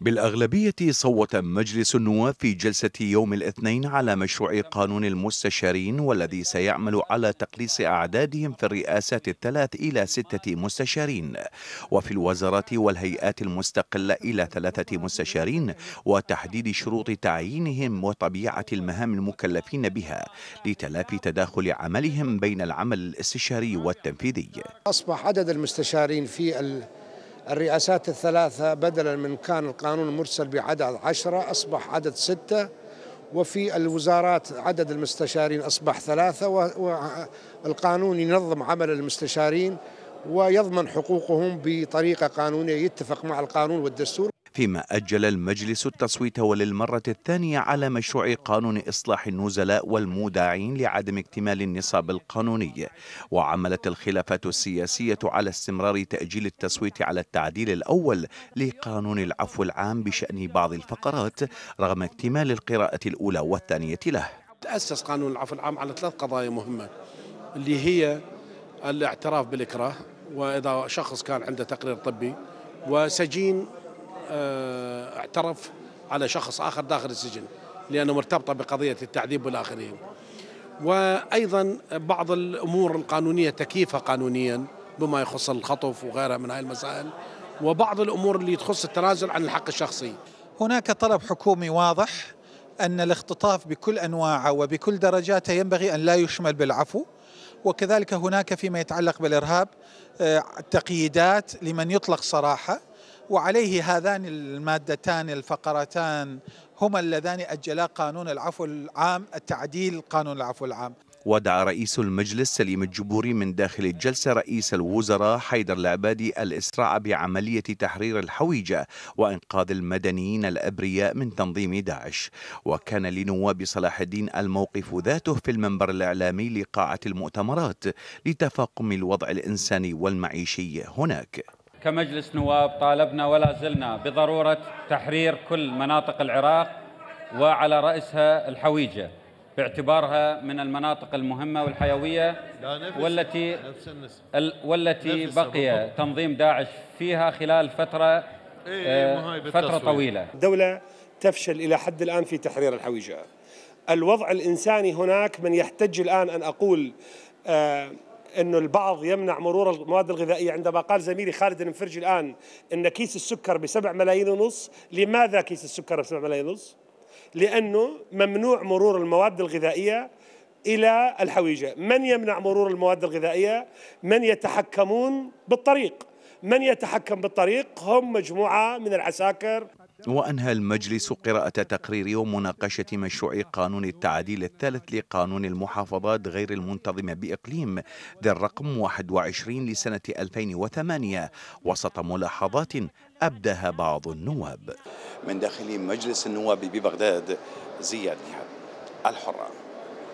بالأغلبية صوت مجلس النواب في جلسة يوم الاثنين على مشروع قانون المستشارين والذي سيعمل على تقليص أعدادهم في الرئاسات الثلاث إلى ستة مستشارين وفي الوزارات والهيئات المستقلة إلى ثلاثة مستشارين وتحديد شروط تعيينهم وطبيعة المهام المكلفين بها لتلافي تداخل عملهم بين العمل الاستشاري والتنفيذي أصبح عدد المستشارين في الرئاسات الثلاثة بدلا من كان القانون مرسل بعدد عشرة أصبح عدد ستة وفي الوزارات عدد المستشارين أصبح ثلاثة والقانون ينظم عمل المستشارين ويضمن حقوقهم بطريقة قانونية يتفق مع القانون والدستور فيما أجل المجلس التصويت وللمرة الثانية على مشروع قانون إصلاح النزلاء والمودعين لعدم اكتمال النصاب القانوني وعملت الخلافات السياسية على استمرار تأجيل التصويت على التعديل الأول لقانون العفو العام بشأن بعض الفقرات رغم اكتمال القراءة الأولى والثانية له تأسس قانون العفو العام على ثلاث قضايا مهمة اللي هي الاعتراف بالإكراه وإذا شخص كان عنده تقرير طبي وسجين آه، اعترف على شخص آخر داخل السجن لأنه مرتبطة بقضية التعذيب والآخرين وأيضا بعض الأمور القانونية تكييفها قانونيا بما يخص الخطف وغيرها من هاي المسائل وبعض الأمور اللي تخص التنازل عن الحق الشخصي هناك طلب حكومي واضح أن الاختطاف بكل أنواعه وبكل درجاته ينبغي أن لا يشمل بالعفو وكذلك هناك فيما يتعلق بالإرهاب آه، تقييدات لمن يطلق صراحة وعليه هذان المادتان الفقرتان هما اللذان أجلا قانون العفو العام التعديل قانون العفو العام ودعا رئيس المجلس سليم الجبوري من داخل الجلسة رئيس الوزراء حيدر العبادي الإسراع بعملية تحرير الحويجة وإنقاذ المدنيين الأبرياء من تنظيم داعش وكان لنواب صلاح الدين الموقف ذاته في المنبر الإعلامي لقاعة المؤتمرات لتفاقم الوضع الإنساني والمعيشي هناك كمجلس نواب طالبنا ولا زلنا بضرورة تحرير كل مناطق العراق وعلى رأسها الحويجة باعتبارها من المناطق المهمة والحيوية والتي والتي بقي تنظيم داعش فيها خلال فترة إيه، آه، فترة طويلة الدولة تفشل إلى حد الآن في تحرير الحويجة الوضع الإنساني هناك من يحتج الآن أن أقول آه، انه البعض يمنع مرور المواد الغذائيه عندما قال زميلي خالد المفرجي الان ان كيس السكر بسبع ملايين ونص لماذا كيس السكر بسبع ملايين ونص لانه ممنوع مرور المواد الغذائيه الى الحويجه من يمنع مرور المواد الغذائيه من يتحكمون بالطريق من يتحكم بالطريق هم مجموعه من العساكر وأنهى المجلس قراءة تقرير ومناقشة مشروع قانون التعديل الثالث لقانون المحافظات غير المنتظمة بإقليم ذي الرقم 21 لسنة 2008 وسط ملاحظات أبداها بعض النواب من داخل مجلس النواب ببغداد زياد نهاد الحرة